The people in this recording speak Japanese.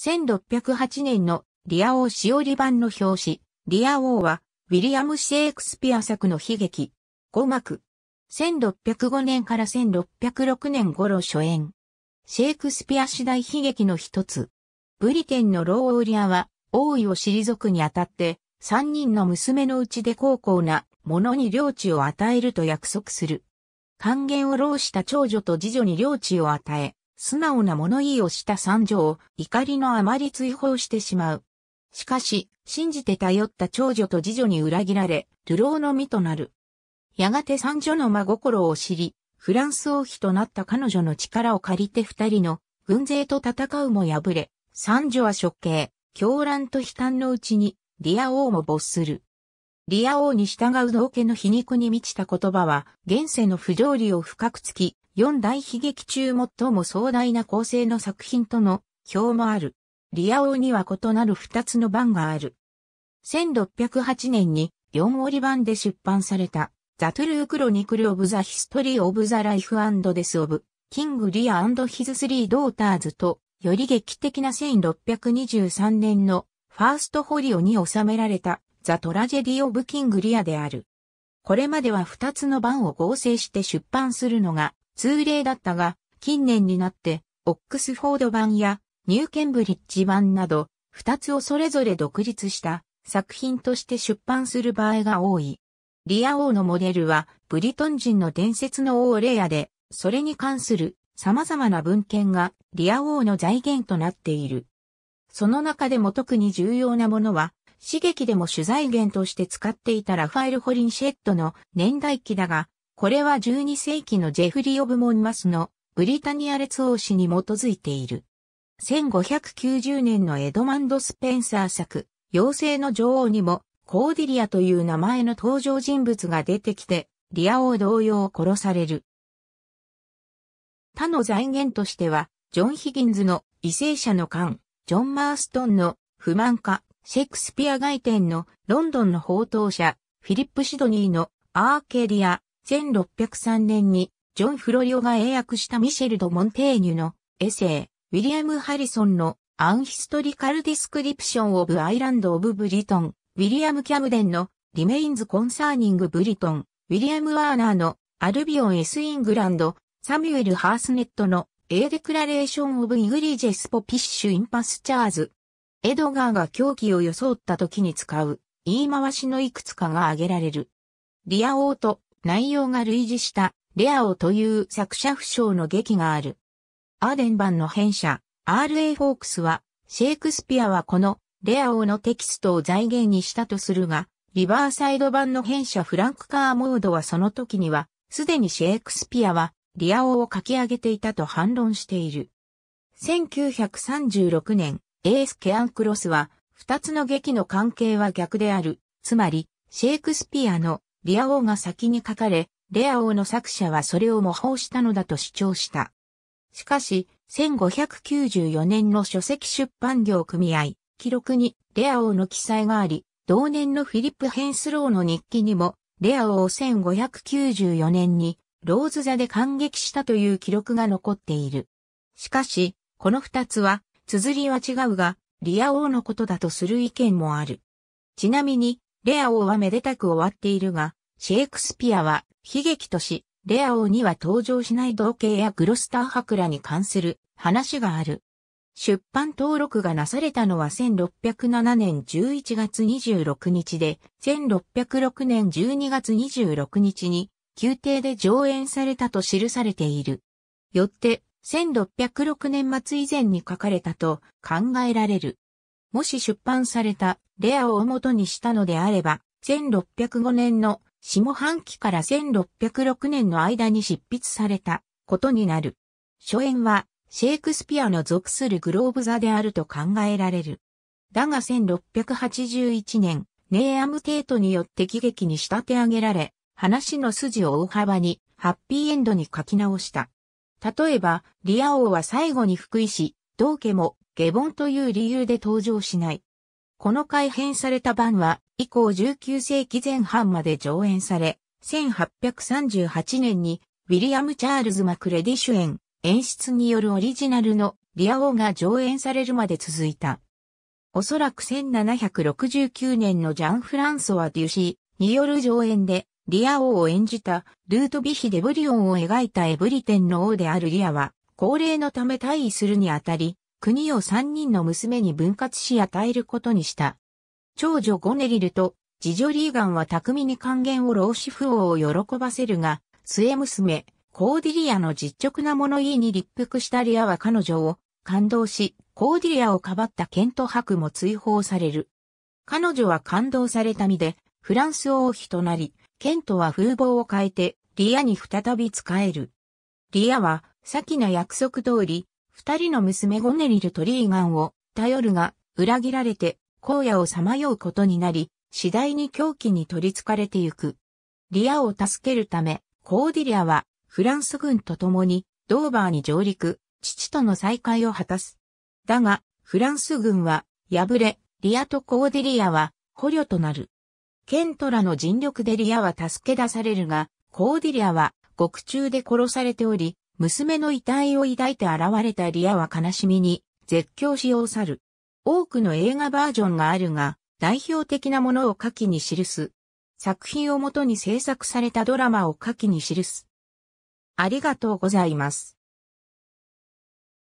1608年のリア王しおり版の表紙、リア王は、ウィリアム・シェイクスピア作の悲劇、5幕。1605年から1606年頃初演。シェイクスピア次第悲劇の一つ。ブリテンのローオーリアは、王位を退くにあたって、三人の娘のうちで高校な者に領地を与えると約束する。還元を老した長女と次女に領地を与え、素直な物言いをした三女を怒りのあまり追放してしまう。しかし、信じて頼った長女と次女に裏切られ、流浪の身となる。やがて三女の真心を知り、フランス王妃となった彼女の力を借りて二人の軍勢と戦うも敗れ、三女は処刑、狂乱と悲嘆のうちに、リア王も没する。リア王に従う道家の皮肉に満ちた言葉は、現世の不条理を深くつき、四大悲劇中最も壮大な構成の作品との表もある。リア王には異なる二つの版がある。1608年に4折版で出版された、ザ・トゥルー・クロニクル・オブ・ザ・ヒストリー・オブ・ザ・ライフ・アンド・デス・オブ、キング・リア・アンド・ヒズ・スリー・ドーターズと、より劇的な1623年のファーストホリオに収められた、ザ・トラジェディ・オブ・キング・リアである。これまでは二つの版を合成して出版するのが通例だったが、近年になって、オックスフォード版やニューケンブリッジ版など、二つをそれぞれ独立した作品として出版する場合が多い。リア王のモデルは、ブリトン人の伝説の王レアで、それに関する様々な文献がリア王の財源となっている。その中でも特に重要なものは、刺激でも取材源として使っていたラファエル・ホリンシェットの年代記だが、これは12世紀のジェフリー・オブ・モンマスのブリタニア列王史に基づいている。1590年のエドマンド・スペンサー作、妖精の女王にも、コーディリアという名前の登場人物が出てきて、リア王同様殺される。他の財源としては、ジョン・ヒギンズの異性者の間、ジョン・マーストンの不満家、シェイクスピア外典のロンドンの報道者、フィリップ・シドニーのアーケリア、1603年にジョン・フロリオが英訳したミシェル・ド・モンテーニュのエセイ、ウィリアム・ハリソンのアンヒストリカルディスクリプション・オブ・アイランド・オブ・ブリトン、ウィリアム・キャムデンのリメインズ・コンサーニング・ブリトン、ウィリアム・ワーナーのアルビオン・エス・イングランド、サミュエル・ハースネットのエーデクラレーション・オブ・イグリージェス・ポピッシュ・インパスチャーズ。エドガーが狂気を装った時に使う言い回しのいくつかが挙げられる。リアオート、内容が類似した、レアオという作者不詳の劇がある。アーデン版の編者、R.A. フォークスは、シェイクスピアはこの、レアオのテキストを財源にしたとするが、リバーサイド版の編者フランク・カーモードはその時には、すでにシェイクスピアは、リアオを書き上げていたと反論している。1936年、エース・ケアンクロスは、二つの劇の関係は逆である、つまり、シェイクスピアのリア王が先に書かれ、レア王の作者はそれを模倣したのだと主張した。しかし、1594年の書籍出版業組合、記録にレア王の記載があり、同年のフィリップ・ヘンスローの日記にも、レア王を1594年にローズ座で感激したという記録が残っている。しかし、この二つは、綴りは違うが、リア王のことだとする意見もある。ちなみに、レア王はめでたく終わっているが、シェイクスピアは悲劇とし、レア王には登場しない同型やグロスター博らに関する話がある。出版登録がなされたのは1607年11月26日で、1606年12月26日に宮廷で上演されたと記されている。よって、1606年末以前に書かれたと考えられる。もし出版されたレアを元にしたのであれば、1605年の下半期から1606年の間に執筆されたことになる。初演はシェイクスピアの属するグローブ座であると考えられる。だが1681年、ネイアム・テイトによって喜劇に仕立て上げられ、話の筋を大幅にハッピーエンドに書き直した。例えば、リア王は最後に福井し、道家も下凡という理由で登場しない。この改編された版は、以降19世紀前半まで上演され、1838年に、ウィリアム・チャールズ・マクレディ主演、演出によるオリジナルのリア王が上演されるまで続いた。おそらく1769年のジャン・フランソワ・デュシーによる上演で、リア王を演じたルート・ビヒ・デブリオンを描いたエブリテンの王であるリアは、高齢のため退位するにあたり、国を三人の娘に分割し与えることにした。長女ゴネリルと次女リーガンは巧みに還元を老子父王を喜ばせるが、末娘、コーディリアの実直な物言いに立腹したリアは彼女を感動し、コーディリアをかばったケント博も追放される。彼女は感動された身で、フランス王妃となり、ケントは風貌を変えて、リアに再び仕える。リアは、先の約束通り、二人の娘ゴネリルとリーガンを頼るが裏切られて荒野をさまようことになり、次第に狂気に取り憑かれてゆく。リアを助けるため、コーディリアはフランス軍と共にドーバーに上陸、父との再会を果たす。だが、フランス軍は敗れ、リアとコーディリアは捕虜となる。ケントラの尽力でリアは助け出されるが、コーディリアは獄中で殺されており、娘の遺体を抱いて現れたリアは悲しみに絶叫しよう去る。多くの映画バージョンがあるが、代表的なものを下記に記す。作品をもとに制作されたドラマを下記に記す。ありがとうございます。